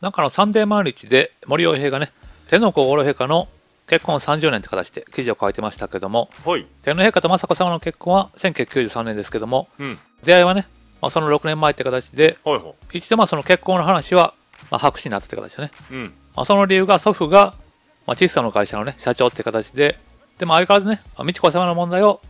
なんかのサンデー毎日で森洋平がね、天皇皇后両陛下の結婚30年って形で記事を書いてましたけども、はい、天皇陛下と雅子様の結婚は1993年ですけども、うん、出会いはね、まあ、その6年前って形で、はいはい、一度まあその結婚の話は、まあ、白紙になったって形でね、うん、まあ、その理由が祖父が、まあ、小さな会社のね社長って形ででも相変わらずね、まあ、美智子様の問題を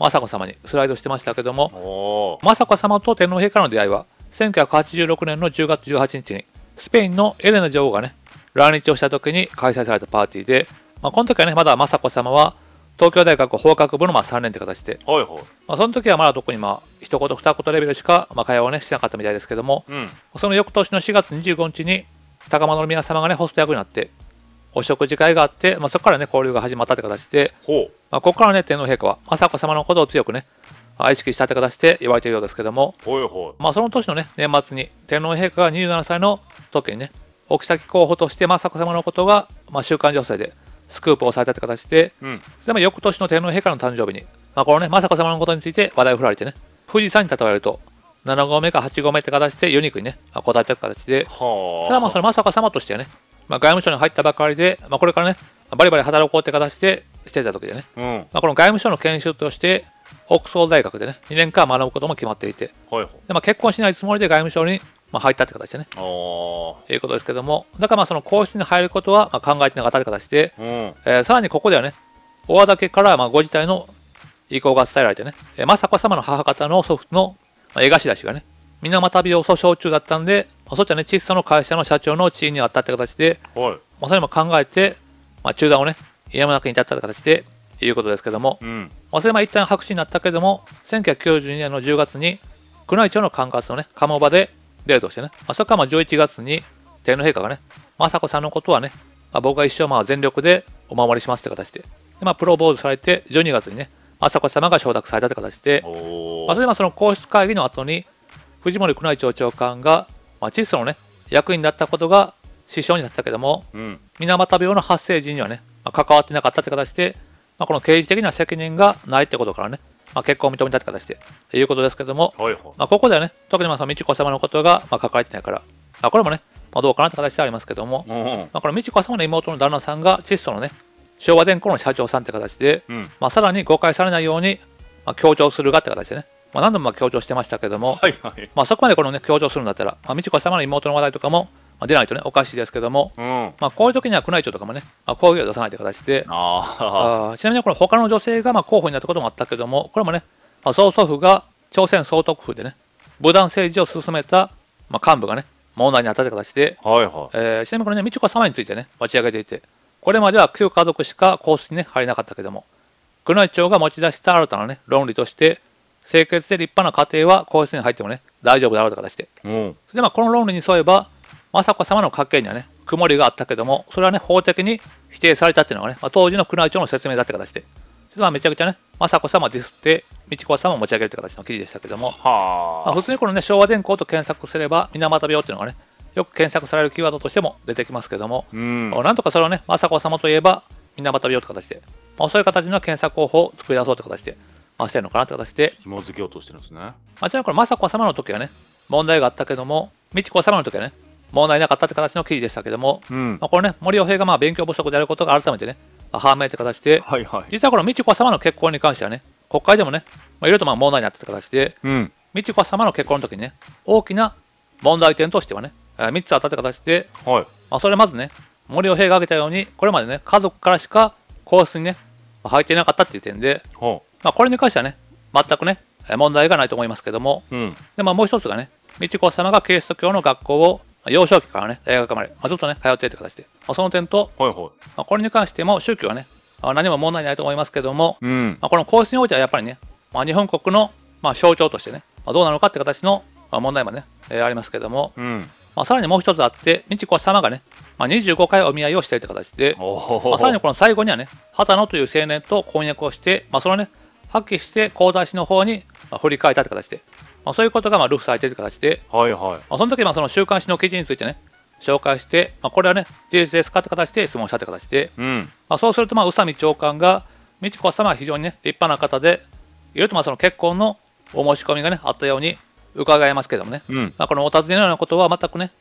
雅子様にスライドしてましたけども雅子様と天皇陛下の出会いは1986年の10月18日にスペインのエレナ女王がね、来日をした時に開催されたパーティーで、まあ、この時はね、まだ雅子様は東京大学法学部のまあ3年って形で、はいはいまあ、その時はまだ特にまあ一言二言レベルしかまあ会話をねしてなかったみたいですけども、うん、その翌年の4月25日に高の宮様がねホスト役になってお食事会があって、まあ、そこからね交流が始まったって形で、まあ、ここからね天皇陛下は雅子様のことを強くね意識したて形で言われているようですけども、まあ、その年の、ね、年末に天皇陛下が27歳の時にね沖崎候補として雅子さまのことが、まあ、週刊女性でスクープをされたって形で、うん、それも翌年の天皇陛下の誕生日に、まあ、このね雅子さまのことについて話題を振られてね富士山に例えると7合目か8合目って形でユニークにね、まあ、答えた形でただまあそれ雅子さまとしてはね、まあ、外務省に入ったばかりで、まあ、これからねバリバリ働こうって形でしてた時でね、うん、まあ、この外務省の研修としてオックスフォード大学でね、2年間学ぶことも決まっていて、はい、でまあ、結婚しないつもりで外務省に、まあ、入ったって形でね、ということですけども、だからまあその皇室に入ることはまあ考えてなかったって形で、うん、えー、さらにここではね、大和岳からまあご自体の意向が伝えられてね、えー、雅子様の母方の祖父の江頭氏がね、水俣病を訴訟中だったんで、まあ、そっちはね、窒素の会社の社長の地位にあったって形で、はい、まあ、それも考えて、まあ、中断をね、やむなくに至ったって形で、いうことですけども、うん、早稲山一旦白紙になったけども1992年の10月に宮内庁の管轄のね鴨場でデートしてね、まあ、そこからまあ11月に天皇陛下がね雅子さんのことはね、まあ、僕が一生まあ全力でお守りしますって形でで、まあ、プロポーズされて12月にね雅子様が承諾されたって形で、まあ、それでその皇室会議の後に藤森宮内庁長官が、まあ、窒素のね役員だったことが師匠になったけども、水俣病の発生時にはね、まあ、関わってなかったって形でまあ、この刑事的な責任がないってことからね、まあ、結婚を認めたって形でいうことですけども、はいはい、まあ、ここではね、特にまあその美智子様のことがまあ書かれてないから、まあ、これもね、まあ、どうかなって形でありますけども、うんまあ、この美智子様の妹の旦那さんが窒素のね、昭和電工の社長さんって形で、うん、まあ、さらに誤解されないように、まあ、強調するがって形でね、まあ、何度も強調してましたけども、はいはい、まあ、そこまでこのね強調するんだったら、まあ、美智子様の妹の話題とかも、まあ、出ないとね、おかしいですけども、うん、まあ、こういう時には宮内庁とかもね、まあ、抗議を出さないという形で、ああちなみにこれ、他の女性がまあ候補になったこともあったけども、これもね、まあ、曽祖父が朝鮮総督府でね、武断政治を進めた、まあ、幹部がね、問題にたった形で、はいはいえー、ちなみにこれね、美智子様についてね、持ち上げていて、これまでは旧家族しか皇室に、ね、入れなかったけども、宮内庁が持ち出した新たなね、論理として、清潔で立派な家庭は皇室に入ってもね、大丈夫だろうという形で、うん、でまあこの論理に沿えば、雅子さまの家系にはね、曇りがあったけども、それはね、法的に否定されたっていうのがね、まあ、当時の宮内庁の説明だって形で、ちょっとまあめちゃくちゃね、雅子さまディスって、美智子さまを持ち上げるって形の記事でしたけども、はまあ、普通にこのね、昭和電工と検索すれば、水俣病っていうのがね、よく検索されるキーワードとしても出てきますけども、うん、なんとかそれをね、雅子さまといえば、水俣病って形で、まあ、そういう形の検索方法を作り出そうって形で、まあ、してるのかなって形で、紐付けようとしてるんですね。まあ、ちなみにこれ、雅子さまの時はね、問題があったけども、美智子さまの時はね、問題なかったって形の記事でしたけども、うん、まあ、これね、森尾平がまあ勉強不足であることが改めてね、判明って形で、はいはい、実はこの美智子様の結婚に関してはね、国会でもね、まあ、いろいろとまあ問題になってた形で、うん、美智子様の結婚の時にね、大きな問題点としてはね、えー、3つあったって形で、はい、まあ、それまずね、森尾平が挙げたように、これまでね、家族からしか皇室にね、入っていなかったっていう点で、まあ、これに関してはね、全くね、問題がないと思いますけども、うん、でまあ、もう一つがね、美智子様がキリスト教の学校を幼少期からね、大学まで、まあ、ずっとね、通ってって形で、まあ、その点と、はいはいまあ、これに関しても宗教はね、まあ、何も問題ないと思いますけども、うん、まあ、この皇室においてはやっぱりね、まあ、日本国の、まあ、象徴としてね、まあ、どうなのかって形の、まあ、問題もね、えー、ありますけども、うんまあ、さらにもう一つあって、美智子様がね、まあ、25回お見合いをしているて形で、まあ、さらにこの最後にはね、秦野という青年と婚約をして、まあ、そのね、破棄して皇太子の方に振り返ったって形で、まあ、そういうことがまあルフされている形で、はいはいまあ、その時まあその週刊誌の記事についてね紹介して、まあ、これはね事実ですかって形で質問したって形で、うんまあ、そうするとまあ宇佐美長官が美智子様は非常にね立派な方でいろいろとまあその結婚のお申し込みがねあったように伺えますけどもね、うん、まあ、このお尋ねのようなことは全くね、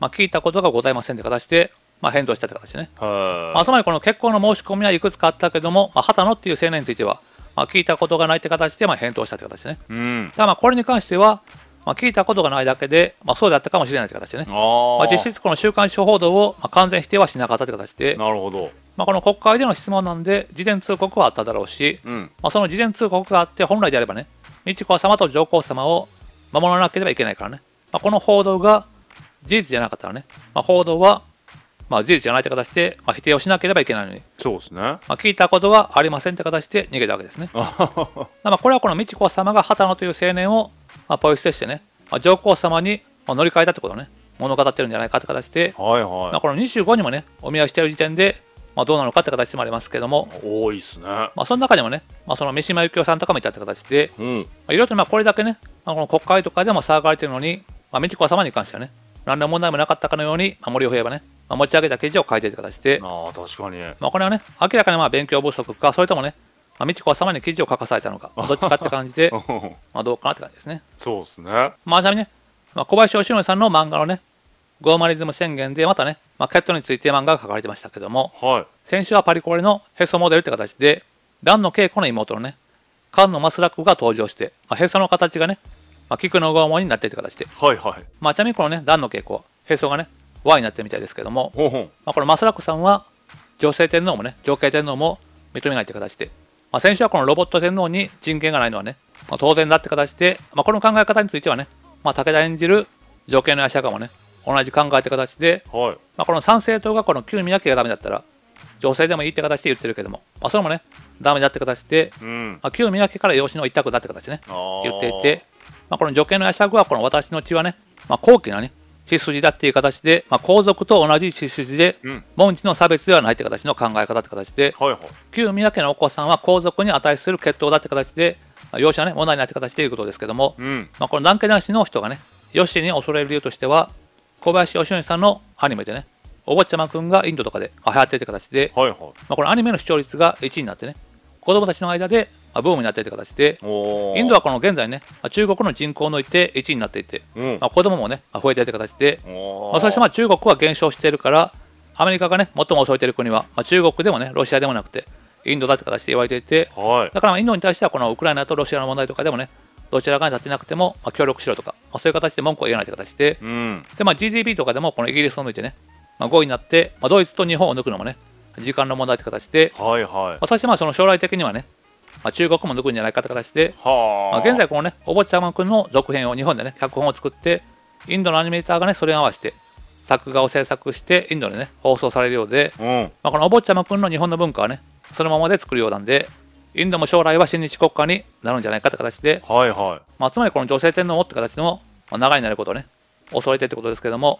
まあ、聞いたことがございませんって形で、まあ、返答したって形でね、まあ、つまりこの結婚の申し込みはいくつかあったけども、まあ、畑野っていう青年についてはまあ、聞いたことがないって形で、まあ、返答したって形でね。うん、だまあこれに関しては、まあ、聞いたことがないだけで、まあ、そうだったかもしれないって形でね。まあ、実質この週刊誌報道を、まあ、完全否定はしなかったって形で。なるほど。まあ、この国会での質問なんで、事前通告はあっただろうし、うん、まあ、その事前通告があって、本来であればね、美智子様と上皇様を守らなければいけないからね、まあ、この報道が事実じゃなかったらね、まあ、報道はまあ、事実じゃないって形で、まあ、否定をしなければいけないのに、そうですねまあ、聞いたことはありませんって形で逃げたわけですね。まあこれはこの美智子様が波多野という青年を、まあ、ポイ捨てしてね、まあ、上皇様に乗り換えたってことをね、物語ってるんじゃないかって形で、はいはいまあ、この25にもね、お見合いしている時点で、まあ、どうなのかって形でもありますけども、多いですね。まあ、その中でもね、まあ、その三島由紀夫さんとかもいたって形で、うん、まあ、いろいろとまあこれだけね、まあ、この国会とかでも騒がれてるのに、まあ、美智子様に関してはね、何の問題もなかったかのように、まあ、森を増えばね、持ち上げた記事を書いてる形で、あ確かに、まあ、これはね、明らかにまあ勉強不足か、それともね、まあ、美智子さ様に記事を書かされたのか、どっちかって感じで、まあどうかなって感じですね。そうですね。まあ、ちなみにね、まあ、小林義則さんの漫画のね、ゴーマリズム宣言で、またね、まあ、キャットについて漫画が書かれてましたけども、はい、先週はパリコレのへそモデルって形で、蘭野恵子の妹のね、菅野増楽が登場して、まあ、へその形がね、まあ、菊の拷問になっているって形で、はいはい。まあ、ちなみにこのね、蘭野恵子は、へそがね、Y になってるみたいですけども、ほうほうまあ、このマスラクさんは女性天皇もね上系天皇も認めないって形で、まあ、先週はこのロボット天皇に人権がないのはね、まあ、当然だって形で、まあ、この考え方についてはね、まあ、武田演じる女系の夜叉もね同じ考えって形で、はい、まあ、この参政党がこの旧宮家がダメだったら女性でもいいって形で言ってるけども、まあ、それもねダメだって形で、うん、まあ、旧宮家から養子の一択だって形でね言っていて、まあ、この女系の夜はこの私の血はね、まあ、高貴なね血筋だっていう形で、まあ、皇族と同じ血筋で、うん、門地の差別ではないって形の考え方って形で、はいはい、旧宮家のお子さんは皇族に値する血統だって形で、まあ、容赦ね問題ななって形ということですけども、うん、まあ、この男家男子の人がねよしに恐れる理由としては小林義則さんのアニメでねお坊ちゃまくんがインドとかで流行ってって形で、はいはい、まあ、このアニメの視聴率が1位になってね子供たちの間であ、ブームになっている形でインドはこの現在ね中国の人口のいて1になっていて、うん、まあ、子供もね増えている形で、まあ、そしてまあ中国は減少しているからアメリカがね最も遅れている国は、まあ、中国でもねロシアでもなくてインドだって形で言われていて、はい、だからインドに対してはこのウクライナとロシアの問題とかでもねどちらかに立てなくても、まあ、協力しろとか、まあ、そういう形で文句を言わないという形でうん、でまあ、GDP とかでもこのイギリスを抜いてね、まあ、5位になって、まあ、ドイツと日本を抜くのもね時間の問題という形で、はいはいまあ、そしてまあその将来的にはね、まあ、中国も抜くんじゃないかという形で、まあ、現在このねお坊ちゃまくんの続編を日本でね脚本を作ってインドのアニメーターがねそれに合わせて作画を制作してインドでね放送されるようで、うん、まあ、このお坊ちゃまくんの日本の文化はねそのままで作るようなんでインドも将来は親日国家になるんじゃないかという形で、はいはい、まあ、つまりこの女性天皇って形であ、長いになることをね恐れてってことですけども、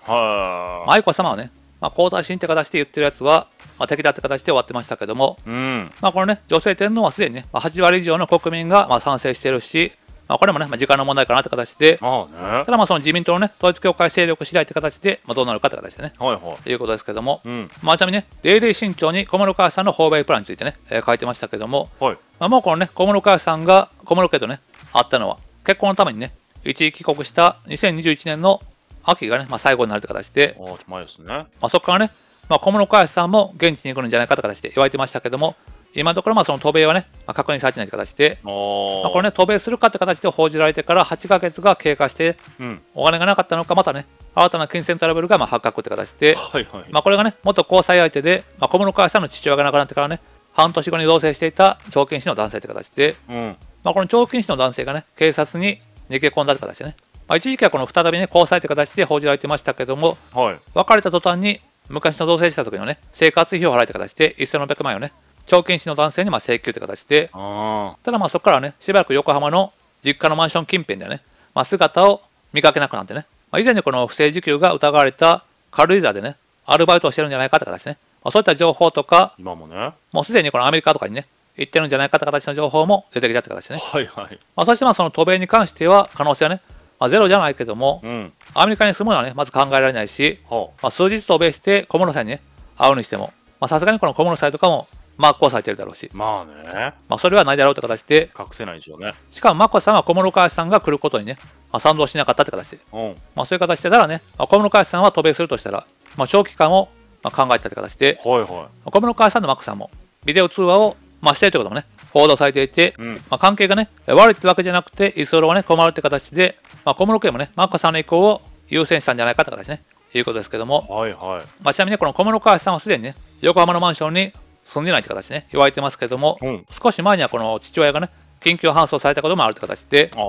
愛子さまはねまあ、皇太子って形で言ってるやつは、まあ、敵だって形で終わってましたけども、うん、まあ、このね、女性天皇はすでにね、まあ、8割以上の国民がまあ賛成してるし、まあ、これもね、まあ、時間の問題かなって形で、あね、ただまあその自民党のね、統一教会勢力次第って形で、まあ、どうなるかって形でね、はいはい、ということですけども、うん、まあ、ちなみにね、デイリー新潮に小室佳代さんの訪米プランについてね、えー、書いてましたけども、はい、まあ、もうこのね、小室佳代さんが小室家とね、会ったのは、結婚のためにね、一時帰国した2021年の秋がね、まあ、最後になるという形で、あですね。まあ、そこからね、まあ、小室佳代さんも現地に来るんじゃないかという形で言われてましたけども、今のところまあその渡米はね、まあ、確認されてないという形で、まあ、これね、渡米するかという形で報じられてから8か月が経過して、うん、お金がなかったのか、またね、新たな金銭トラブルがまあ発覚という形で、はいはいまあ、これがね、元交際相手で、まあ、小室佳代さんの父親が亡くなってからね、半年後に同棲していた条件師の男性という形で、うんまあ、この条件師の男性がね、警察に逃げ込んだという形でね、まあ、一時期はこの再びね交際という形で報じられてましたけども、はい、別れた途端に昔の同棲した時のね生活費を払えた形で1600万円をね長金死の男性にまあ請求という形でただまあそこからねしばらく横浜の実家のマンション近辺でね、まあ、姿を見かけなくなってね、まあ、以前にこの不正受給が疑われた軽井沢でねアルバイトをしてるんじゃないかという形ね、まあ、そういった情報とか今もねもうすでにこのアメリカとかにね行ってるんじゃないかという形の情報も出てきたという形ね、はいはいまあ、そしてまあその渡米に関しては可能性はねまあ、ゼロじゃないけども、うん、アメリカに住むのはねまず考えられないし、まあ、数日渡米して小室さんにね会うにしてもさすがにこの小室さんとかも真っ向されてるだろうしまあね、まあ、それはないだろうって形で隠せないでしょうねしかも眞子さんは小室圭さんが来ることにね、まあ、賛同しなかったって形で、うん、まあ、そういう形でたらね、まあ、小室圭さんは渡米するとしたら、まあ、長期間をまあ考えたって形で、はいはい、小室圭さんと眞子さんもビデオ通話をまあ、しているということもね、報道されていて、うん、まあ、関係がね、悪いってわけじゃなくて、居候はね、困るって形で、まあ、小室圭もね、眞子さんの意向を優先したんじゃないかって形ね、いうことですけども、はいはい、まあ、ちなみに、ね、この小室川さんはすでにね、横浜のマンションに住んでないって形ね、言われてますけども、うん、少し前にはこの父親がね、緊急搬送されたこともあるって形で、ま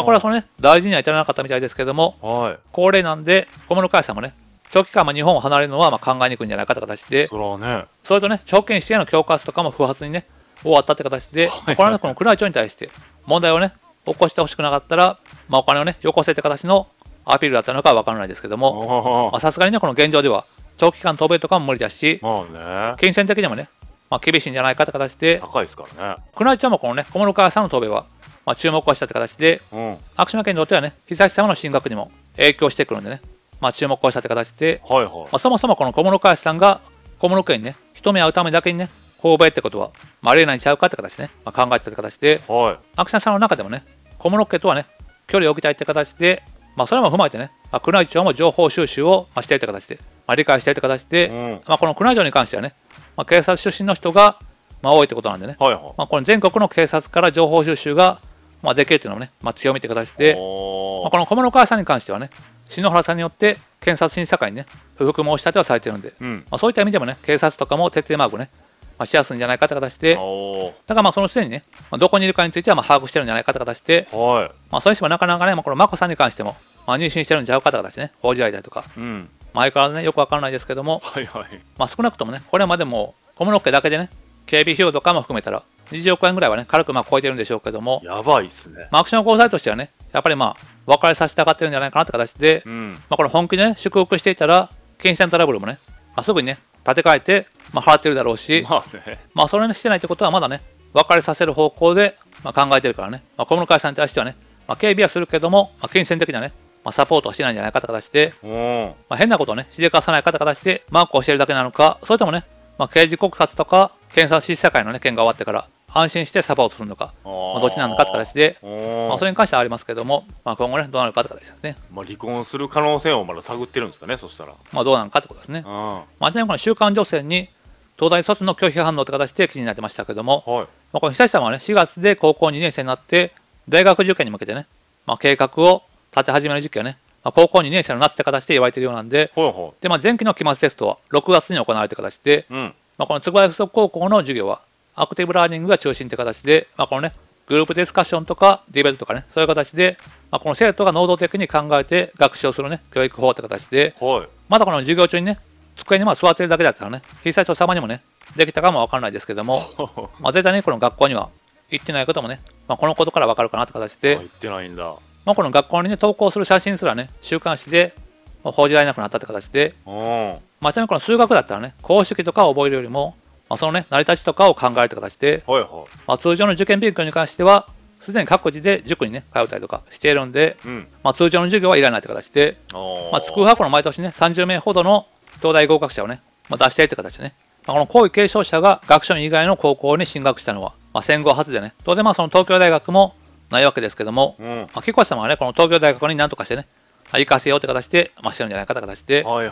あ、これはそのね、大事には至らなかったみたいですけども、はい、高齢なんで、小室川さんもね、長期間まあ日本を離れるのはまあ考えにくいんじゃないかという形で、それ,、ね、それとね、証券指定の恐喝とかも不発にね、終わったって形で、はいはい、この宮内庁に対して、問題をね、起こしてほしくなかったら、まあ、お金をね、よこせって形のアピールだったのかは分からないですけども、さすがにね、この現状では、長期間渡米とかも無理だし、ね、金銭的にもね、まあ、厳しいんじゃないかという形で、高いですからね。宮内庁もこのね、小室川さんの答弁は、まあ、注目はしたって形で、うん、県にとってはね、久しさまの進学にも影響してくるんでね、まあ、注目をしたって形で、はいはい、まあ、そもそもこの小室海さんが小室家にね一目会うためだけにね購買ってことは、まあ、ありえないんちゃうかって形でね、まあ、考えてたいう形で、はい、アクションさんの中でもね小室家とはね距離を置きたいって形で、まあ、それも踏まえてね、まあ、宮内庁も情報収集を、まあ、しているって形で、まあ、理解しているって形で、うん、まあ、この宮内庁に関してはね、まあ、警察出身の人が、まあ、多いってことなんでね、はいはい、まあ、この全国の警察から情報収集が、まあ、できるというのもね、まあ、強みって形で、まあ、この小室川さんに関してはね、篠原さんによって検察審査会にね不服申し立てはされてるんで、うん、まあ、そういった意味でもね警察とかも徹底マークね、まあ、しやすいんじゃないかといて形でだからまあその時点にね、まあ、どこにいるかについてはまあ把握してるんじゃないかいう形で、まあ、それにしてもなかなかね、まあ、この眞子さんに関しても、まあ、入信してるんちゃうかって形ね報じられたりとか、うん、まあ、相変わらずねよくわからないですけども、はいはい、まあ、少なくともねこれまでも小室家だけでね警備費用とかも含めたら20億円ぐらいはね軽くまあ超えてるんでしょうけどもやばいっすね、まあ、アクション交際としてはねやっぱりまあ別れさせてあがってるんじゃないかなって形で、うん、まあ、これ本気でね祝福していたら金銭トラブルもね、まあ、すぐにね立て替えて、まあ、払ってるだろうし、まあ、ね、まあそれにしてないってことはまだね別れさせる方向で、まあ、考えてるからね、まあ、小室会社に対してはね、まあ、警備はするけども、まあ、金銭的なね、まあ、サポートはしてないんじゃないかって形で、まあ、変なことをねしでかさないかって形でマークをしてるだけなのかそれともね、まあ、刑事告発とか検察審査会のね件が終わってから安心してサポートするのか、まあ、どっちなのかって形で、まあ、それに関してはありますけども、まあ、今後ね、どうなるかって形ですね。まあ、離婚する可能性をまだ探ってるんですかね、そしたら。まあ、どうなのかってことですね。まあ、ちなみにこの週刊女性に、東大卒の拒否反応って形で気になってましたけども、はい、まあ、この久志さんはね、4月で高校2年生になって、大学受験に向けてね、まあ、計画を立て始める時期はね、まあ、高校2年生の夏って形で言われているようなんで、ほいほいでまあ、前期の期末テストは6月に行われてる形で、うん、まあ、このつばや不足高校の授業はアクティブラーニングが中心という形で、まあ、このね、グループディスカッションとかディベートとかね、そういう形で、まあ、この生徒が能動的に考えて学習をするね、教育法という形で、はい、まだこの授業中にね、机にまあ座ってるだけだったらね、被災者様にもね、できたかもわからないですけども、まあ絶対にこの学校には行ってないこともね、まあ、このことからわかるかなって形で、行ってないんだ。まあ、この学校にね、投稿する写真すらね、週刊誌で報じられなくなったって形で、まあ、ちなみにこの数学だったらね、公式とか覚えるよりも、まあ、そのね成り立ちとかを考えた形で、はいはいまあ、通常の受験勉強に関してはすでに各自で塾にね通ったりとかしているんで、うん、まあ、通常の授業はいらないという形で、まあ、つくばの毎年ね30名ほどの東大合格者をね、まあ、出しているという形でね、まあ、この皇位継承者が学習院以外の高校に進学したのは、まあ、戦後初でね当然まあその東京大学もないわけですけども、うん、まあ、木越さんはねこの東京大学に何とかしてねまあ、生かせようって形で、まあ、してるんじゃないかって形で、はいはい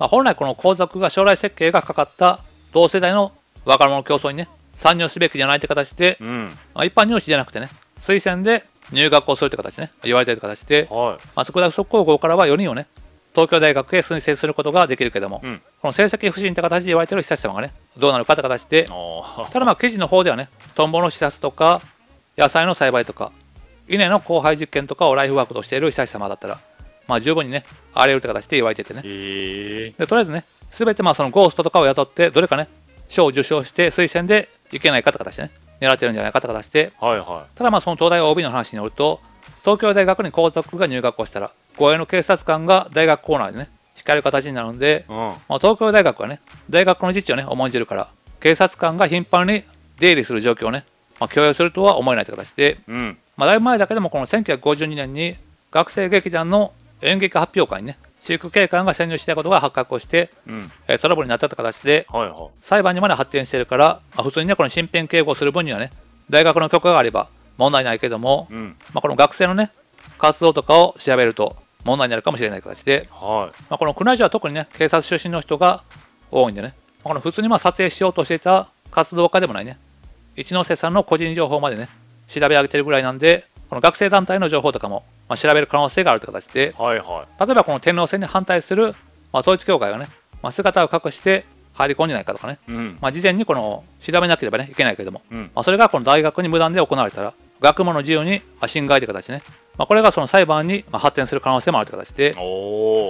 まあ、本来この皇族が将来設計がかかった同世代の若者競争にね参入すべきじゃないって形で、うん、まあ、一般入試じゃなくてね推薦で入学をするって形ね言われてる形で、はい、まあ、筑大附高校からは4人をね東京大学へ推薦することができるけども、うん、この成績不振って形で言われてる久志様がねどうなるかって形で ただまあ記事の方ではねトンボの視察とか野菜の栽培とか稲の交配実験とかをライフワークとしている久志様だったらまあ十分にね荒れるって形で言われててね、えー、でとりあえずねすべてまあそのゴーストとかを雇ってどれかね賞を受賞して推薦でいけないかってね狙ってるんじゃないかとてして、はいはい、ただまあその東大 OB の話によると東京大学に皇族が入学をしたら護衛の警察官が大学構内でね光る形になるんで、うん、まあ、東京大学はね大学の自治をね重んじるから警察官が頻繁に出入りする状況をね、まあ、強するとは思えないという形で、うん、まあ、だいぶ前だけでもこの1952年に学生劇団の演劇発表会にね飼育警官が潜入したことが発覚をして、うん、えトラブルになったっ形で、はいはい、裁判にまで発展してるから、まあ、普通にねこの身辺警護をする分にはね大学の許可があれば問題ないけども、うん、まあ、この学生のね活動とかを調べると問題になるかもしれない形で、はい、まあ、この宮内庁は特にね警察出身の人が多いんでね、まあ、この普通にまあ撮影しようとしていた活動家でもないね一ノ瀬さんの個人情報までね調べ上げてるぐらいなんでこの学生団体の情報とかもまあ、調べる可能性があるという形で、はいはい、例えばこの天皇制に反対する、まあ、統一教会がね、まあ、姿を隠して入り込んでないかとかね、うん、まあ、事前にこの調べなければ、ね、いけないけれども、うん、まあ、それがこの大学に無断で行われたら学問の自由に侵害という形ね、まあ、これがその裁判に発展する可能性もあるという形で、まあ、い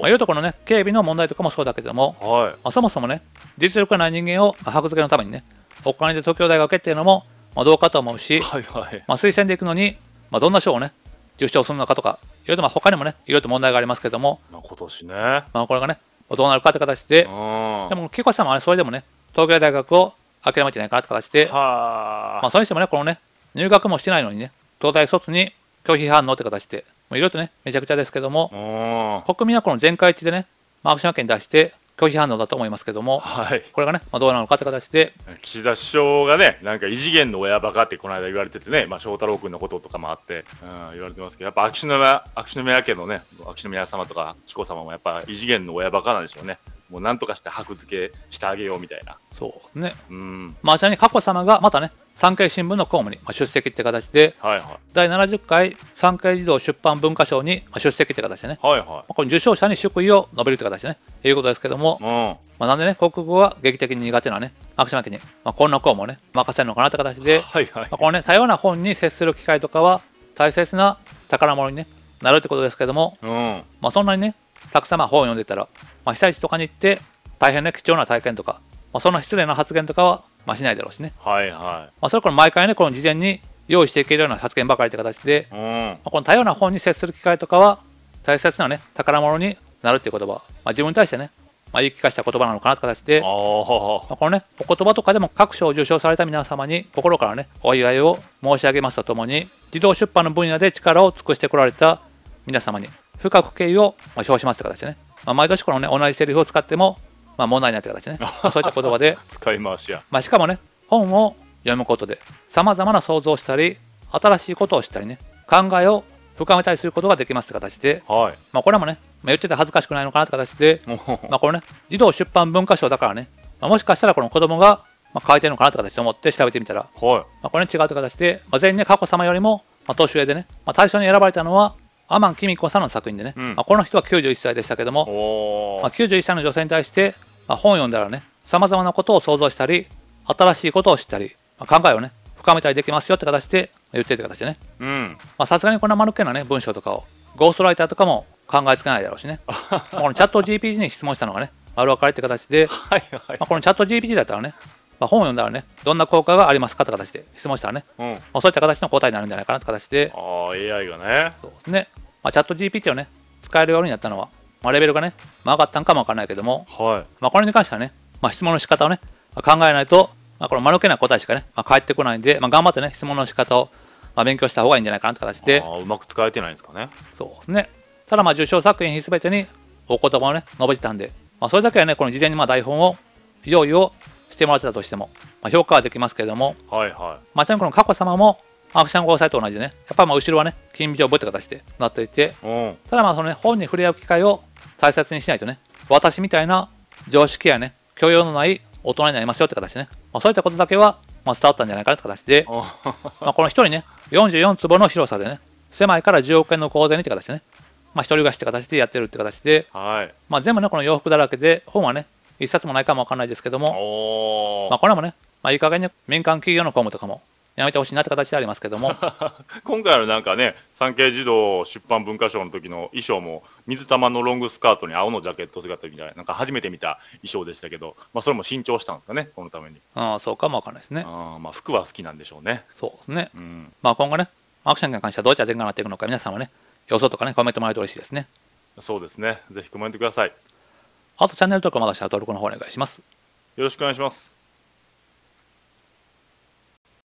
ろいろとこの、ね、警備の問題とかもそうだけども、はい、まあ、そもそもね実力がない人間を箔付けのためにねお金で東京大学っていうのも、まあ、どうかと思うし、はいはい、まあ、推薦でいくのに、まあ、どんな賞をね受賞するのかとか、いろいろとまあ他にもね、いろいろと問題がありますけども、まあ、今年ね、まあ、これがね、どうなるかって形で、でも、結構さんも、ね、それでもね、東京大学を諦めてないかなって形で、まあ、それにしてもね、このね、入学もしてないのにね、東大卒に拒否反応って形で、いろいろとね、めちゃくちゃですけども、国民はこの全会一致でね、まあ、アに出して、拒否反応だと思いますけども、はい、これがね、まあ、どうなのかって形で岸田首相がね、なんか異次元の親バカってこの間言われててね、まあ、翔太郎君のこととかもあって、うん、言われてますけど、やっぱ秋篠秋篠宮家のね、秋篠宮様とか紀子様もやっぱ異次元の親バカなんでしょうね。もうなんとかして箔付けしてあげようみたいな。そうですね。うん。まあちなみに佳子様がまたね、産経新聞の公務に出席って形で、はいはい、第70回産経児童出版文化賞に出席って形でね、はいはい、この受賞者に祝意を述べるって形でね、いうことですけども、うんまあ、なんでね、国語は劇的に苦手なね、秋クシ家に、まあ、こんな公務をね、任せるのかなって形で、はいはいまあ、このね、多様な本に接する機会とかは、大切な宝物に、ね、なるってことですけども、うんまあ、そんなにね、たくさん本を読んでたら、まあ、被災地とかに行って、大変ね、貴重な体験とか、まあ、そんな失礼な発言とかはまあ、しないだろうしね、はいはいまあ、それから毎回ねこの事前に用意していけるような発言ばかりという形で、うんまあ、この多様な本に接する機会とかは大切なね宝物になるっていう言葉、まあ、自分に対してね、まあ、言い聞かせた言葉なのかなって形でまあ、このねお言葉とかでも各賞を受賞された皆様に心からねお祝いを申し上げますとともに自動出版の分野で力を尽くしてこられた皆様に深く敬意を表しますって形でね、まあ、毎年このね同じセリフを使ってもまあ、問題ないという形ね そういった言葉で使い回しや、まあ、しかもね本を読むことでさまざまな想像をしたり新しいことを知ったりね考えを深めたりすることができますという形で、はい、まあ、これもね、まあ、言ってて恥ずかしくないのかなという形で まこれね児童出版文化賞だからね、まあ、もしかしたらこの子供がま書いてるのかなって形で思って調べてみたら、はい、まこれに違うという形で、ま全員ね子さ様よりもま年上でね、まあ、対象に選ばれたのは天マン・さんの作品でね、うん、まあ、この人は91歳でしたけども、まあ、91歳の女性に対して、まあ、本を読んだらねさまざまなことを想像したり新しいことを知ったり、まあ、考えをね深めたりできますよって形で言ってるって形でねさすがにこんな丸っけなね文章とかをゴーストライターとかも考えつけないだろうしね このチャット GPT に質問したのがね丸分かりって形で、はいはい、まあ、このチャット GPT だったらね、まあ、本を読んだらねどんな効果がありますかって形で質問したらね、うん、まあ、そういった形の答えになるんじゃないかなって形でああ AI がねそうですねまあ、チャット GPT をね、使えるようになったのは、まあ、レベルがね、まあ、上がったんかもわからないけども、はい、まあ、これに関してはね、まあ、質問の仕方をね、まあ、考えないと、まあ、この間抜けな答えしかね、まあ、返ってこないんで、まあ、頑張ってね、質問の仕方を、まあ、勉強した方がいいんじゃないかなって形で。あうまく使えてないんですかね。そうですね。ただ、まあ、受賞作品すべてにお言葉をね、述べてたんで、まあ、それだけはね、この事前にまあ台本を、用意をしてもらってたとしても、まあ、評価はできますけれども、はいはいまあ、ちなみにこの佳子様も、アクション交際と同じでね、やっぱまあ後ろはね、金微を覚えた形でなっていて、ただまあそのね、本に触れ合う機会を大切にしないとね、私みたいな常識やね、許容のない大人になりますよって形でね、まあ、そういったことだけはまあ伝わったんじゃないかなって形で、まあこの1人ね、44坪の広さでね、狭いから10億円の公然にって形でね、まあ一人暮らしって形でやってるって形で、まあ全部ね、この洋服だらけで、本はね、1冊もないかもわかんないですけども、まあこれもね、まあ、いい加減に民間企業の公務とかもやめてほしいなって形でありますけども 今回のなんかね産経児童出版文化賞の時の衣装も水玉のロングスカートに青のジャケット姿みたいななんか初めて見た衣装でしたけど、まあ、それも新調したんですかねこのためにああそうかもわかんないですねあまあ服は好きなんでしょうねそうですね、うん、まあ今後ねアクションに関してはどうやって展開なっていくのか皆さんはね予想とかねコメントもらえると嬉しいですねそうですねぜひコメントくださいあとチャンネル登録まだしたら登録の方お願いしますよろしくお願いします